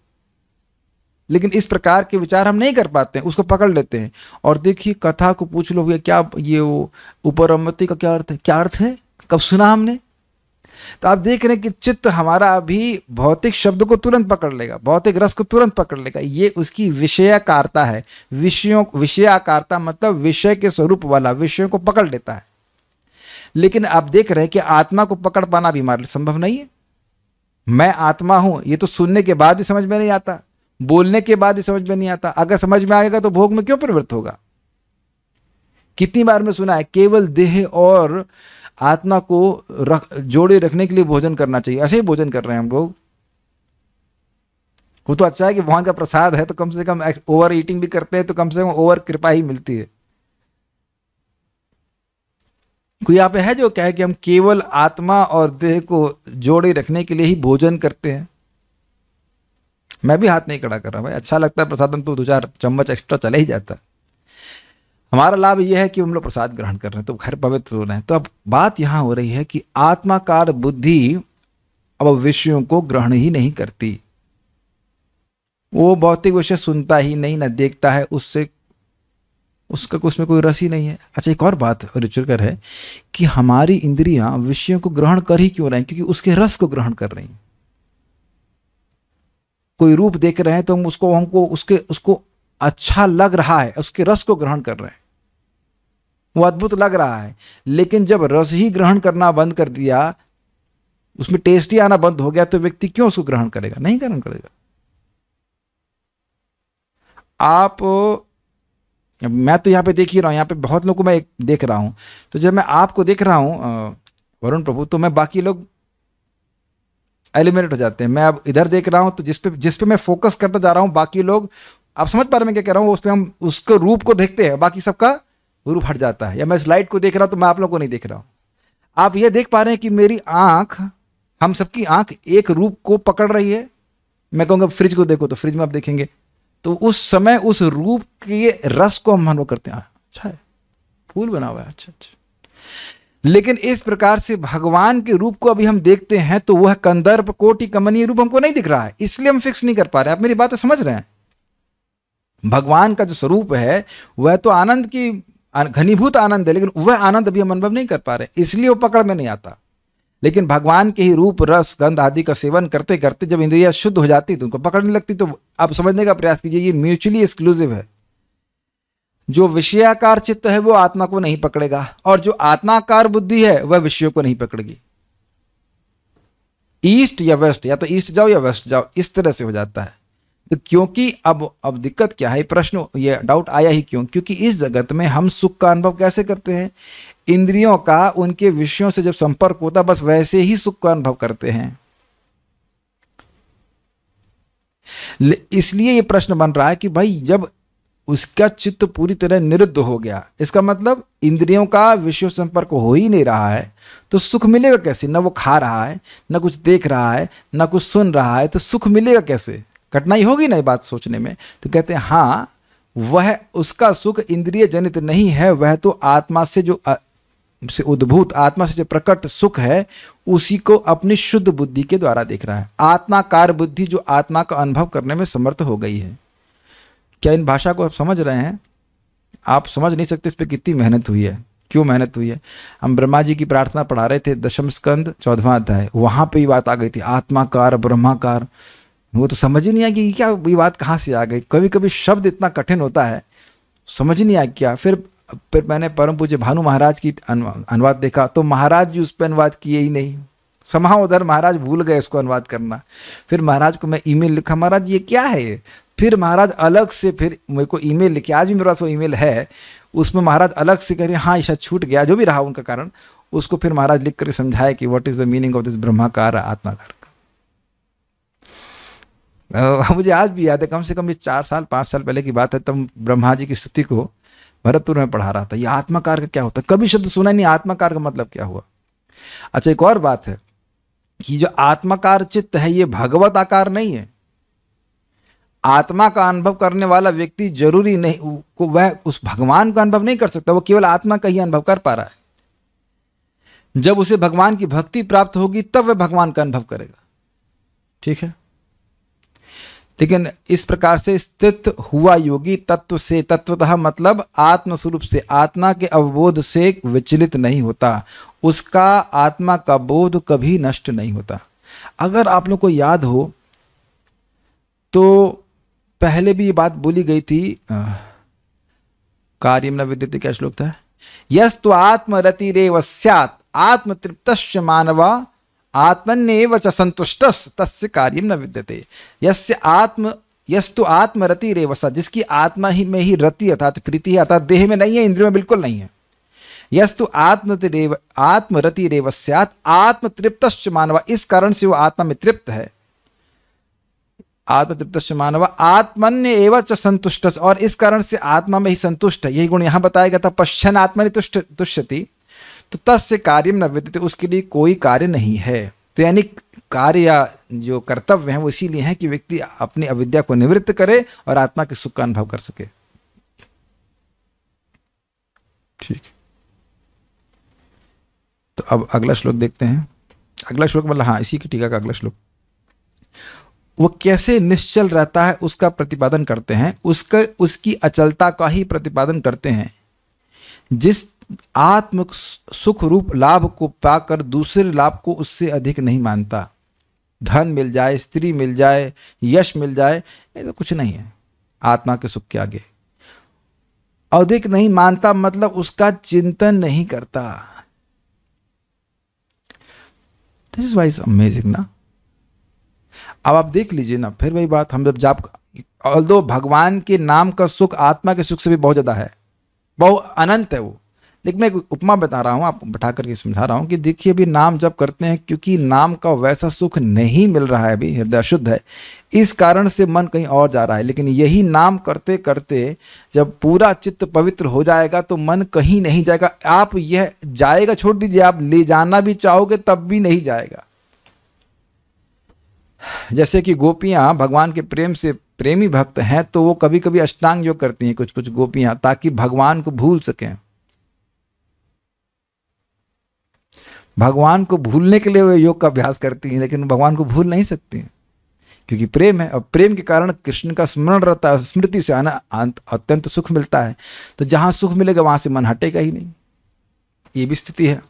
A: लेकिन इस प्रकार के विचार हम नहीं कर पाते हैं उसको पकड़ लेते हैं और देखिए कथा को पूछ लो ये क्या ये वो उपरमति का क्या अर्थ है क्या अर्थ है कब सुना हमने तो आप देख रहे हैं कि चित्त हमारा अभी भौतिक शब्द को तुरंत पकड़ लेगा भौतिक रस को तुरंत पकड़ लेगा ये उसकी विषयाकारता है विषयों विषयाकारता मतलब विषय के स्वरूप वाला विषयों को पकड़ लेता है लेकिन आप देख रहे हैं कि आत्मा को पकड़ पाना भी हमारे लिए संभव नहीं है मैं आत्मा हूं ये तो सुनने के बाद भी समझ में नहीं आता बोलने के बाद भी समझ में नहीं आता अगर समझ में आएगा तो भोग में क्यों प्रवृत्त होगा कितनी बार में सुना है केवल देह और आत्मा को रख जोड़े रखने के लिए भोजन करना चाहिए ऐसे ही भोजन कर रहे हैं हम लोग वो तो अच्छा है कि भगवान का प्रसाद है तो कम से कम ओवर ईटिंग भी करते हैं तो कम से कम ओवर कृपा ही मिलती है कोई आप पे है जो कहे कि हम केवल आत्मा और देह को जोड़े रखने के लिए ही भोजन करते हैं मैं भी हाथ नहीं खड़ा कर रहा भाई अच्छा लगता है प्रसादन तो दो चार चम्मच एक्स्ट्रा चले ही जाता हमारा लाभ यह है कि हम लोग प्रसाद ग्रहण कर रहे हैं तो घर पवित्र हो रहे हैं तो अब बात यहाँ हो रही है कि आत्माकार बुद्धि अब विषयों को ग्रहण ही नहीं करती वो भौतिक विषय सुनता ही नहीं ना देखता है उससे उसका उसमें कोई रस ही नहीं है अच्छा एक और बात रिचुरकर है कि हमारी इंद्रियां विषयों को ग्रहण कर ही क्यों रही हैं क्योंकि उसके रस को ग्रहण कर रही हैं कोई रूप देख रहे हैं तो हम उसको हमको उसके उसको अच्छा लग रहा है उसके रस को ग्रहण कर रहे हैं वो अद्भुत लग रहा है लेकिन जब रस ही ग्रहण करना बंद कर दिया उसमें टेस्ट ही आना बंद हो गया तो व्यक्ति क्यों उसको ग्रहण करेगा नहीं ग्रहण करेगा आप मैं तो यहां पे देख ही रहा हूं यहाँ पे बहुत लोगों को मैं देख रहा हूं तो जब मैं आपको देख रहा हूं वरुण प्रभु तो मैं बाकी लोग एलिमिनेट हो जाते हैं मैं अब इधर देख रहा हूँ तो जिस पे जिस पे मैं फोकस करता जा रहा हूँ बाकी लोग आप समझ पा रहे मैं क्या कह रहा हूँ उस पर हम उसके रूप को देखते हैं बाकी सबका रूप हट जाता है या मैं इस लाइट को देख रहा हूँ तो मैं आप लोग को नहीं देख रहा हूँ आप ये देख पा रहे हैं कि मेरी आँख हम सबकी आँख एक रूप को पकड़ रही है मैं कहूँगा फ्रिज को देखो तो फ्रिज में आप देखेंगे तो उस समय उस रूप के रस को हम अनुभव करते हैं अच्छा है फूल बना हुआ है अच्छा अच्छा लेकिन इस प्रकार से भगवान के रूप को अभी हम देखते हैं तो वह कंदर्प कोटि कमनीय रूप हमको नहीं दिख रहा है इसलिए हम फिक्स नहीं कर पा रहे आप मेरी बात समझ रहे हैं भगवान का जो स्वरूप है वह तो आनंद की घनीभूत आनंद है लेकिन वह आनंद अभी हम अनुभव नहीं कर पा रहे इसलिए वो पकड़ में नहीं आता लेकिन भगवान के ही रूप रस गंध आदि का सेवन करते करते जब इंद्रिया शुद्ध हो जाती तो उनको पकड़ने लगती तो आप समझने का प्रयास कीजिए ये म्यूचुअली एक्सक्लूसिव है जो विषयाकार चित्त है वो आत्मा को नहीं पकड़ेगा और जो आत्माकार बुद्धि है वह विषयों को नहीं पकड़ेगी ईस्ट या वेस्ट या तो ईस्ट जाओ या वेस्ट जाओ इस तरह से हो जाता है तो क्योंकि अब अब दिक्कत क्या है प्रश्न ये डाउट आया ही क्यों क्योंकि इस जगत में हम सुख का अनुभव कैसे करते हैं इंद्रियों का उनके विषयों से जब संपर्क होता बस वैसे ही सुख का अनुभव करते हैं इसलिए ये प्रश्न बन रहा है कि भाई जब उसका चित्त पूरी तरह निरुद्ध हो गया इसका मतलब इंद्रियों का विश्व संपर्क हो ही नहीं रहा है तो सुख मिलेगा कैसे न वो खा रहा है न कुछ देख रहा है न कुछ सुन रहा है तो सुख मिलेगा कैसे कठिनाई होगी ना बात सोचने में तो कहते हैं हाँ वह उसका सुख इंद्रिय जनित नहीं है वह तो आत्मा से जो से उद्भूत आत्मा से जो प्रकट सुख है उसी को अपनी शुद्ध बुद्धि के द्वारा देख रहा है आत्माकार बुद्धि जो आत्मा का अनुभव करने में समर्थ हो गई है क्या इन भाषा को आप समझ रहे हैं आप समझ नहीं सकते इस पर कितनी मेहनत हुई है क्यों मेहनत हुई है हम ब्रह्मा जी की प्रार्थना पढ़ा रहे थे दशम स्कंद चौदवा अध्याय वहाँ पे ये बात आ गई थी आत्माकार ब्रह्माकार वो तो समझ ही नहीं आया कि क्या ये बात कहाँ से आ गई कभी कभी शब्द इतना कठिन होता है समझ नहीं आया क्या फिर फिर मैंने परम पूज्य भानु महाराज की अनुवाद देखा तो महाराज जी उस पर अनुवाद किए ही नहीं समाह उधर महाराज भूल गए उसको अनुवाद करना फिर महाराज को मैं ईमेल लिखा महाराज ये क्या है फिर महाराज अलग से फिर मेरे को ईमेल लिखे आज भी मेरे पास वो ईमेल है उसमें महाराज अलग से कह रहे हाँ ईशा छूट गया जो भी रहा उनका कारण उसको फिर महाराज लिख कर समझाए कि what is the meaning of this ब्रह्माकार आत्माकार मुझे आज भी याद है कम से कम ये चार साल पांच साल पहले की बात है तब ब्रह्मा जी की स्तुति को भरतपुर में पढ़ा रहा था ये आत्माकार का क्या होता है कभी शब्द सुना नहीं आत्माकार का मतलब क्या हुआ अच्छा एक और बात है कि जो आत्माकार चित्त है ये भगवत आकार नहीं है आत्मा का अनुभव करने वाला व्यक्ति जरूरी नहीं को वह उस भगवान का अनुभव नहीं कर सकता वह केवल आत्मा का ही अनुभव कर पा रहा है जब उसे भगवान की भक्ति प्राप्त होगी तब वह भगवान का अनुभव करेगा ठीक है लेकिन इस प्रकार से स्थित हुआ योगी तत्व से तत्वतः मतलब आत्मस्वरूप से आत्मा के अवबोध से विचलित नहीं होता उसका आत्मा का बोध कभी नष्ट नहीं होता अगर आप लोग को याद हो तो पहले भी ये बात बोली गई थी कार्य न विद्युत क्या श्लोक था यस तो आत्मरति रेव आत्म आत्मतृप्त मानव आत्मन्य च संतुष्ट तस् कार्य न विद्यते यस्य आत्म यस्तु आत्मरति रेव सा जिसकी आत्मा ही में ही रति अर्थात प्रीति है अर्थात देह में नहीं है इंद्रियों में बिल्कुल नहीं है यस्तु रेव आत्मरति रेव आत्म आत्मतृप्त मानवा इस कारण से वो आत्मा में तृप्त है आत्मतृप्त मानव आत्मन्य एवं च संतुष्ट और इस कारण से आत्मा में ही संतुष्ट है यही गुण यहाँ बताया गया था पश्चन आत्मनि तुष्ट तुष्यति तो तस्य कार्य न व्यतीत उसके लिए कोई कार्य नहीं है तो यानी कार्य या जो कर्तव्य है वो इसीलिए है कि व्यक्ति अपनी अविद्या को निवृत्त करे और आत्मा के सुख का अनुभव कर सके ठीक तो अब अगला श्लोक देखते हैं अगला श्लोक मतलब हाँ इसी की टीका का अगला श्लोक वो कैसे निश्चल रहता है उसका प्रतिपादन करते हैं उसका उसकी अचलता का ही प्रतिपादन करते हैं जिस आत्म सुख रूप लाभ को पाकर दूसरे लाभ को उससे अधिक नहीं मानता धन मिल जाए स्त्री मिल जाए यश मिल जाए ये तो कुछ नहीं है आत्मा के सुख के आगे अधिक नहीं मानता मतलब उसका चिंतन नहीं करता दिस वाइज अमेजिंग ना अब आप देख लीजिए ना फिर वही बात हम जब जाप ऑल दो भगवान के नाम का सुख आत्मा के सुख से भी बहुत ज़्यादा है बहुत अनंत है वो लेकिन मैं उपमा बता रहा हूँ आप बैठा करके समझा रहा हूँ कि देखिए अभी नाम जब करते हैं क्योंकि नाम का वैसा सुख नहीं मिल रहा है अभी हृदय शुद्ध है इस कारण से मन कहीं और जा रहा है लेकिन यही नाम करते करते जब पूरा चित्त पवित्र हो जाएगा तो मन कहीं नहीं जाएगा आप यह जाएगा छोड़ दीजिए आप ले जाना भी चाहोगे तब भी नहीं जाएगा जैसे कि गोपियाँ भगवान के प्रेम से प्रेमी भक्त हैं तो वो कभी कभी अष्टांग योग करती हैं कुछ कुछ गोपियाँ ताकि भगवान को भूल सकें भगवान को भूलने के लिए वे योग का अभ्यास करती हैं लेकिन भगवान को भूल नहीं सकती हैं क्योंकि प्रेम है और प्रेम के कारण कृष्ण का स्मरण रहता है स्मृति से आना अत्यंत सुख मिलता है तो जहाँ सुख मिलेगा वहाँ से मन हटेगा ही नहीं ये भी स्थिति है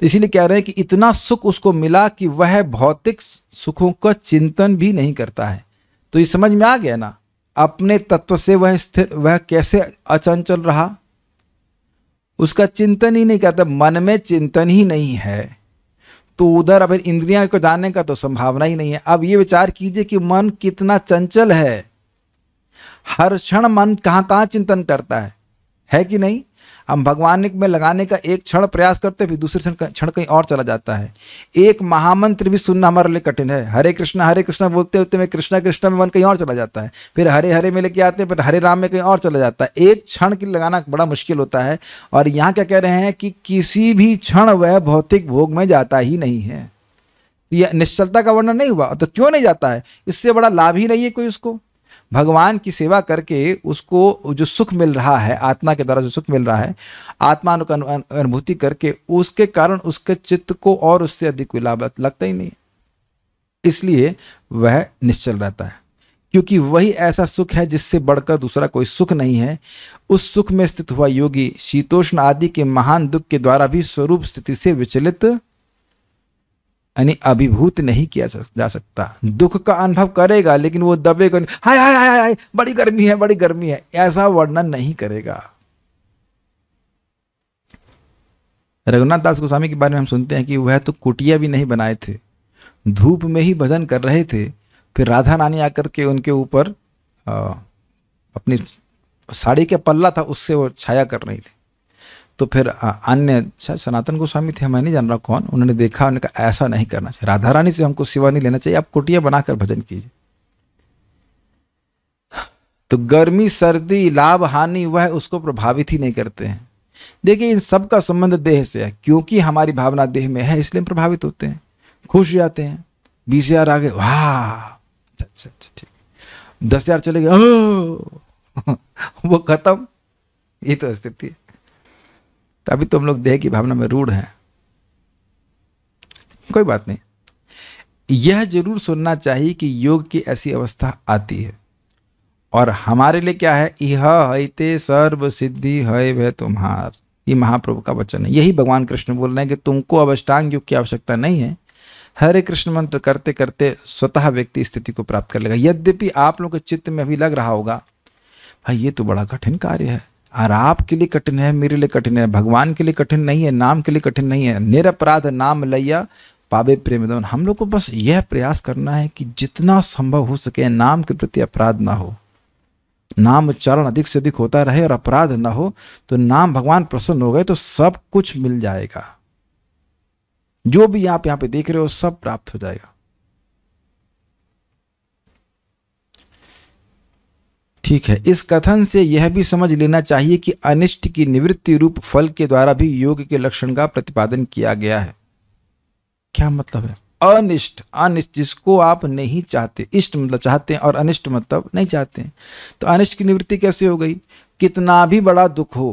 A: तो इसीलिए कह रहे हैं कि इतना सुख उसको मिला कि वह भौतिक सुखों का चिंतन भी नहीं करता है तो ये समझ में आ गया ना अपने तत्व से वह स्थिर वह कैसे अचंचल रहा उसका चिंतन ही नहीं करता मन में चिंतन ही नहीं है तो उधर अब इंद्रियां को जानने का तो संभावना ही नहीं है अब ये विचार कीजिए कि मन कितना चंचल है हर क्षण मन कहाँ कहाँ चिंतन करता है है कि नहीं हम भगवान में लगाने का एक क्षण प्रयास करते फिर दूसरे क्षण कहीं और चला जाता है एक महामंत्र भी सुनना हमारे लिए कठिन है हरे कृष्णा हरे कृष्णा बोलते होते में कृष्णा कृष्णा में मन कहीं और चला जाता है फिर हरे हरे में लेके आते हैं फिर हरे राम में कहीं और चला जाता है एक क्षण की लगाना बड़ा मुश्किल होता है और यहाँ क्या कह रहे हैं कि किसी भी क्षण वह भौतिक भोग में जाता ही नहीं है तो यह निश्चलता का वर्णन नहीं हुआ तो क्यों नहीं जाता है इससे बड़ा लाभ ही नहीं है कोई उसको भगवान की सेवा करके उसको जो सुख मिल रहा है आत्मा के द्वारा जो सुख मिल रहा है आत्मा अनुभूति करके उसके कारण उसके चित्त को और उससे अधिक विलाप लगता ही नहीं इसलिए वह निश्चल रहता है क्योंकि वही ऐसा सुख है जिससे बढ़कर दूसरा कोई सुख नहीं है उस सुख में स्थित हुआ योगी शीतोष्ण आदि के महान दुख के द्वारा भी स्वरूप स्थिति से विचलित यानी अभिभूत नहीं किया जा सकता दुख का अनुभव करेगा लेकिन वो दबेगा हाय हाय हाय हाय बड़ी गर्मी है बड़ी गर्मी है ऐसा वर्णन नहीं करेगा रघुनाथ दास गोस्वामी के बारे में हम सुनते हैं कि वह तो कुटिया भी नहीं बनाए थे धूप में ही भजन कर रहे थे फिर राधा रानी आकर के उनके ऊपर अपनी साड़ी का पल्ला था उससे वो छाया कर रही थी तो फिर अन्य शायद सनातन गोस्वामी थे मैं नहीं जान रहा कौन उन्होंने देखा उन्होंने कहा ऐसा नहीं करना चाहिए राधा रानी से हमको सिवा नहीं लेना चाहिए आप कुटिया बनाकर भजन कीजिए तो गर्मी सर्दी लाभ हानि वह उसको प्रभावित ही नहीं करते हैं देखिए इन सब का संबंध देह से है क्योंकि हमारी भावना देह में है इसलिए प्रभावित होते हैं खुश जाते हैं बीस हजार आ गए वाह अच्छा अच्छा, अच्छा ठीक दस हजार चले गए वो खत्म ये तो स्थिति है तभी तो हम लोग देह की भावना में रूढ़ हैं कोई बात नहीं यह जरूर सुनना चाहिए कि योग की ऐसी अवस्था आती है और हमारे लिए क्या है इह ते सर्व सिद्धि है वह तुम्हार ये महाप्रभु का वचन है यही भगवान कृष्ण बोल रहे हैं कि तुमको अवष्टांग योग की आवश्यकता नहीं है हरे कृष्ण मंत्र करते करते स्वतः व्यक्ति स्थिति को प्राप्त कर लेगा यद्यपि आप लोग के चित्त में अभी लग रहा होगा भाई ये तो बड़ा कठिन कार्य है और आपके लिए कठिन है मेरे लिए कठिन है भगवान के लिए कठिन नहीं है नाम के लिए कठिन नहीं है निरपराध नाम लैया पावे प्रेम दमन हम लोग को बस यह प्रयास करना है कि जितना संभव हो सके नाम के प्रति अपराध ना हो नाम उच्चारण अधिक से अधिक होता रहे और अपराध ना हो तो नाम भगवान प्रसन्न हो गए तो सब कुछ मिल जाएगा जो भी आप यहाँ पे देख रहे हो सब प्राप्त हो जाएगा ठीक है इस कथन से यह भी समझ लेना चाहिए कि अनिष्ट की निवृत्ति रूप फल के द्वारा भी योग के लक्षण का प्रतिपादन किया गया है क्या मतलब है अनिष्ट अनिष्ट जिसको आप नहीं चाहते इष्ट मतलब चाहते हैं और अनिष्ट मतलब नहीं चाहते हैं तो अनिष्ट की निवृत्ति कैसे हो गई कितना भी बड़ा दुख हो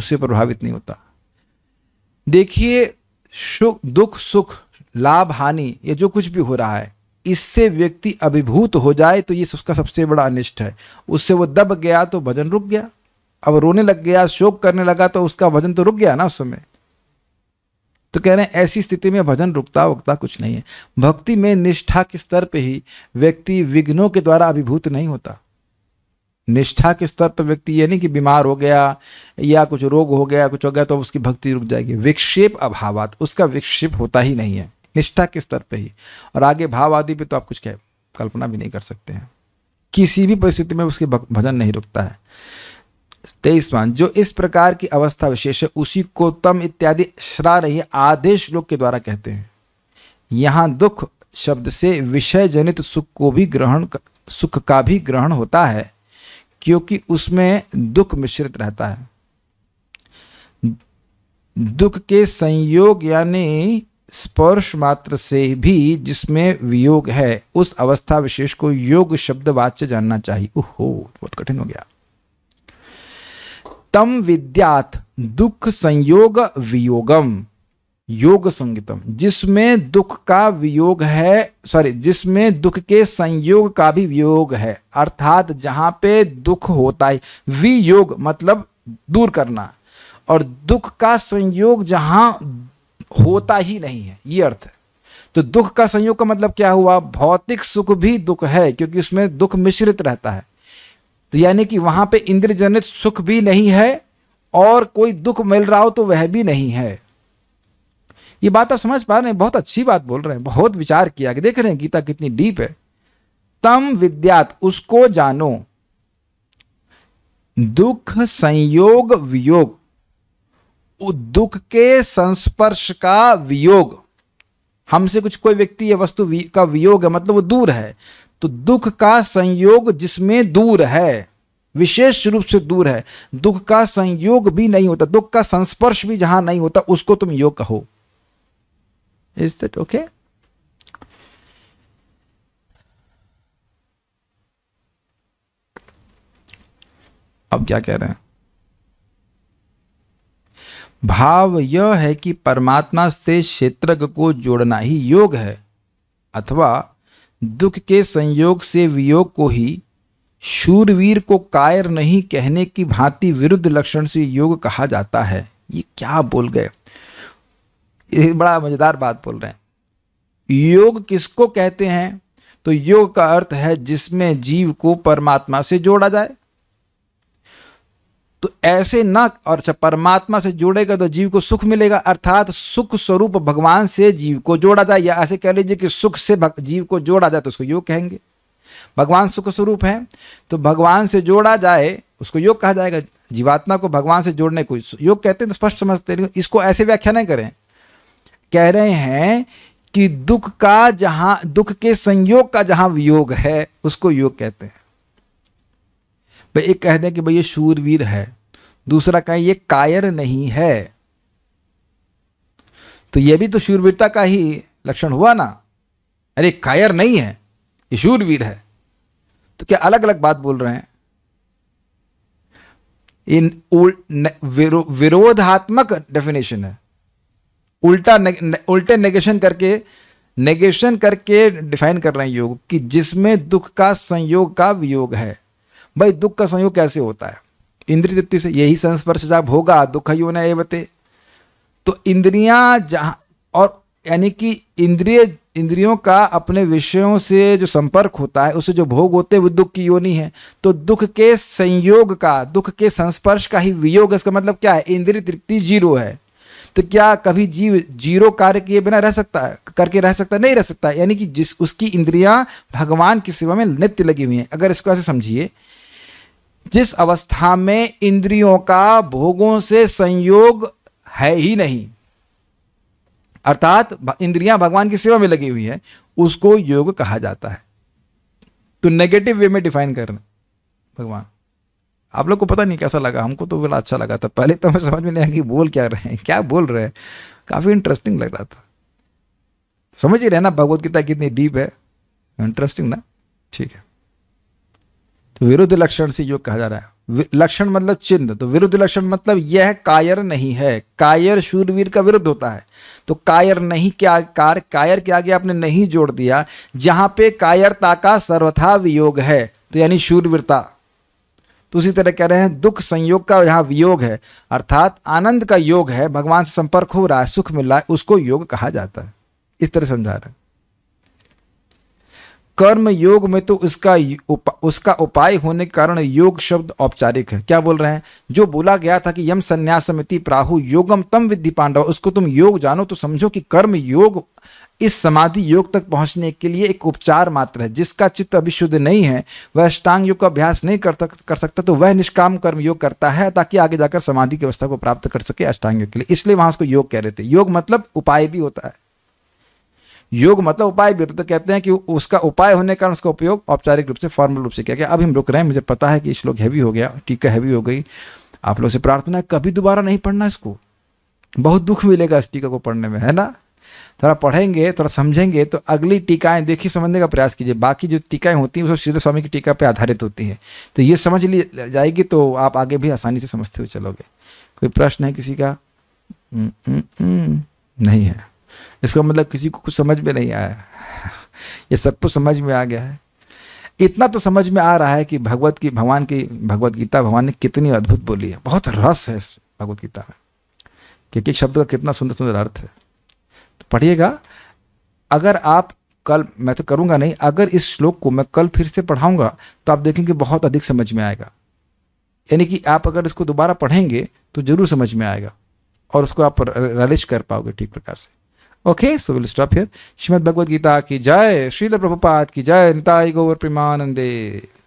A: उससे प्रभावित नहीं होता देखिए दुख सुख लाभ हानि ये जो कुछ भी हो रहा है इससे व्यक्ति अभिभूत हो जाए तो ये उसका सबसे बड़ा अनिष्ट है उससे वो दब गया तो भजन रुक गया अब रोने लग गया शोक करने लगा तो उसका भजन तो रुक गया ना उस समय तो कह रहे हैं ऐसी स्थिति में भजन रुकता उकता कुछ नहीं है भक्ति में निष्ठा के स्तर पे ही व्यक्ति विघ्नों के द्वारा अभिभूत नहीं होता निष्ठा के स्तर पर व्यक्ति ये नहीं कि बीमार हो गया या कुछ रोग हो गया कुछ हो गया तो उसकी भक्ति रुक जाएगी विक्षेप अभावात उसका विक्षेप होता ही नहीं है निष्ठा के स्तर पर ही और आगे भाव आदि पर तो आप कुछ कह कल्पना भी नहीं कर सकते हैं किसी भी परिस्थिति में उसके भजन नहीं रुकता है तेईसवान जो इस प्रकार की अवस्था विशेष है उसी को तम इत्यादि श्रा रही आदेश लोग के द्वारा कहते हैं यहाँ दुख शब्द से विषय जनित सुख को भी ग्रहण सुख का भी ग्रहण होता है क्योंकि उसमें दुख मिश्रित रहता है दुख के संयोग यानी स्पर्श मात्र से भी जिसमें वियोग है उस अवस्था विशेष को योग शब्द वाच्य जानना चाहिए ओहो बहुत कठिन हो गया तम विद्यात दुख संयोग वियोगम योग संगीतम जिसमें दुख का वियोग है सॉरी जिसमें दुख के संयोग का भी वियोग है अर्थात जहां पे दुख होता है वियोग मतलब दूर करना और दुख का संयोग जहां होता ही नहीं है ये अर्थ है तो दुख का संयोग का मतलब क्या हुआ भौतिक सुख भी दुख है क्योंकि उसमें दुख मिश्रित रहता है तो यानी कि वहां पे इंद्रजनित सुख भी नहीं है और कोई दुख मिल रहा हो तो वह भी नहीं है ये बात आप समझ पा रहे हैं बहुत अच्छी बात बोल रहे हैं बहुत विचार किया कि देख रहे हैं गीता कितनी डीप है तम विद्यात उसको जानो दुख संयोग वियोग दुख के संस्पर्श का वियोग हमसे कुछ कोई व्यक्ति या वस्तु का वियोग है मतलब वो दूर है तो दुख का संयोग जिसमें दूर है विशेष रूप से दूर है दुख का संयोग भी नहीं होता दुख का संस्पर्श भी जहां नहीं होता उसको तुम योग कहो इज दट ओके अब क्या कह रहे हैं भाव यह है कि परमात्मा से क्षेत्रज्ञ को जोड़ना ही योग है अथवा दुख के संयोग से वियोग को ही शूरवीर को कायर नहीं कहने की भांति विरुद्ध लक्षण से योग कहा जाता है ये क्या बोल गए ये बड़ा मजेदार बात बोल रहे हैं योग किसको कहते हैं तो योग का अर्थ है जिसमें जीव को परमात्मा से जोड़ा जाए तो ऐसे न और परमात्मा से जुड़ेगा तो जीव को सुख मिलेगा अर्थात सुख स्वरूप भगवान से जीव को जोड़ा जाए या ऐसे कह लीजिए कि सुख से जीव को जोड़ा जाए तो उसको योग कहेंगे भगवान सुख स्वरूप है तो भगवान से जोड़ा जाए उसको योग कहा जाएगा जीवात्मा को भगवान से जोड़ने को योग कहते हैं तो स्पष्ट समझते हैं इसको ऐसे व्याख्या नहीं करें कह रहे हैं कि दुख का जहाँ दुख के संयोग का जहाँ योग है उसको योग कहते हैं भाई एक कह दें कि भाई ये शूरवीर है दूसरा कहें ये कायर नहीं है तो ये भी तो शूरवीरता का ही लक्षण हुआ ना अरे कायर नहीं है ये शूरवीर है तो क्या अलग अलग बात बोल रहे हैं इन विरो, विरोधात्मक डेफिनेशन है उल्टा ने, न, उल्टे नेगेशन करके नेगेशन करके डिफाइन कर रहे हैं योग कि जिसमें दुख का संयोग का वियोग है भाई दुख का संयोग कैसे होता है इंद्रिय तृप्ति से यही संस्पर्श जाप होगा दुख यो न एवते तो इंद्रिया जहां और यानी कि इंद्रिय इंद्रियों का अपने विषयों से जो संपर्क होता है उससे जो भोग होते हैं वो दुख की योनि है तो दुख के संयोग का दुख के संस्पर्श का ही वियोग इसका मतलब क्या है इंद्रिय तृप्ति जीरो है तो क्या कभी जीव जीरो कार्य किए बिना रह सकता है करके रह सकता नहीं रह सकता यानी कि जिस उसकी इंद्रियां भगवान की सेवा में नित्य लगी हुई है अगर इसको ऐसे समझिए जिस अवस्था में इंद्रियों का भोगों से संयोग है ही नहीं अर्थात इंद्रियां भगवान की सेवा में लगी हुई है उसको योग कहा जाता है तो नेगेटिव वे में डिफाइन करना भगवान आप लोग को पता नहीं कैसा लगा हमको तो बड़ा अच्छा लगा था पहले तो हमें समझ में नहीं आया कि बोल क्या रहे हैं क्या बोल रहे हैं काफ़ी इंटरेस्टिंग लग रहा था समझ ही रहे ना भगवदगीता कितनी डीप है इंटरेस्टिंग ना ठीक है विरुद्ध लक्षण से योग कहा जा रहा है लक्षण मतलब चिन्ह तो विरुद्ध लक्षण मतलब यह कायर नहीं है कायर शूरवीर का विरुद्ध होता है तो कायर नहीं क्या कार कायर के आगे आपने नहीं जोड़ दिया जहां पे कायरता का सर्वथा वियोग है तो यानी शूरवीरता तो उसी तरह कह रहे हैं दुख संयोग का यहां वियोग है अर्थात आनंद का योग है भगवान से संपर्क हो रहा है सुख मिल रहा है उसको योग कहा जाता है इस तरह समझा रहे हैं कर्म योग में तो उसका उपा, उसका उपाय होने के कारण योग शब्द औपचारिक है क्या बोल रहे हैं जो बोला गया था कि यम संन्यास समिति प्राहु योगम तम विद्धि पांडव उसको तुम योग जानो तो समझो कि कर्म योग इस समाधि योग तक पहुंचने के लिए एक उपचार मात्र है जिसका चित्त अभी शुद्ध नहीं है वह अष्टांग योग का अभ्यास नहीं कर, कर सकता तो वह निष्काम कर्म योग करता है ताकि आगे जाकर समाधि की अवस्था को प्राप्त कर सके अष्टांग योग के लिए इसलिए वहां उसको योग कह रहे थे योग मतलब उपाय भी होता है योग मतलब उपाय भी होता तो कहते हैं कि उसका उपाय होने के कारण उसका उपयोग औपचारिक रूप से फॉर्मल रूप से किया गया अब हम रुक रहे हैं मुझे पता है कि श्लोक हैवी हो गया टीका हैवी हो गई आप लोग से प्रार्थना है कभी दोबारा नहीं पढ़ना इसको बहुत दुख मिलेगा इस टीका को पढ़ने में है ना थोड़ा पढ़ेंगे थोड़ा समझेंगे तो अगली टीकाएं देखिए समझने का प्रयास कीजिए बाकी जो टीकाएं होती हैं वो सब सीधे स्वामी की टीका पे आधारित होती हैं तो ये समझ ली जाएगी तो आप आगे भी आसानी से समझते हुए चलोगे कोई प्रश्न है किसी का हम्म, हम्म, हम्म, नहीं है इसका मतलब किसी को कुछ समझ में नहीं आया ये सब कुछ समझ में आ गया है इतना तो समझ में आ रहा है कि भगवत की भगवान की भगवत गीता भगवान ने कितनी अद्भुत बोली है बहुत रस है इस भगवत गीता में क्योंकि एक शब्द का कितना सुंदर सुंदर अर्थ है तो पढ़िएगा अगर आप कल मैं तो करूँगा नहीं अगर इस श्लोक को मैं कल फिर से पढ़ाऊँगा तो आप देखेंगे बहुत अधिक समझ में आएगा यानी कि आप अगर इसको दोबारा पढ़ेंगे तो जरूर समझ में आएगा और उसको आप रलिश कर पाओगे ठीक प्रकार से okay so will stop here Shrimad Bhagavad Gita की जय श्रील प्रभुपाद की जय निताई गोवर प्रेमानंदे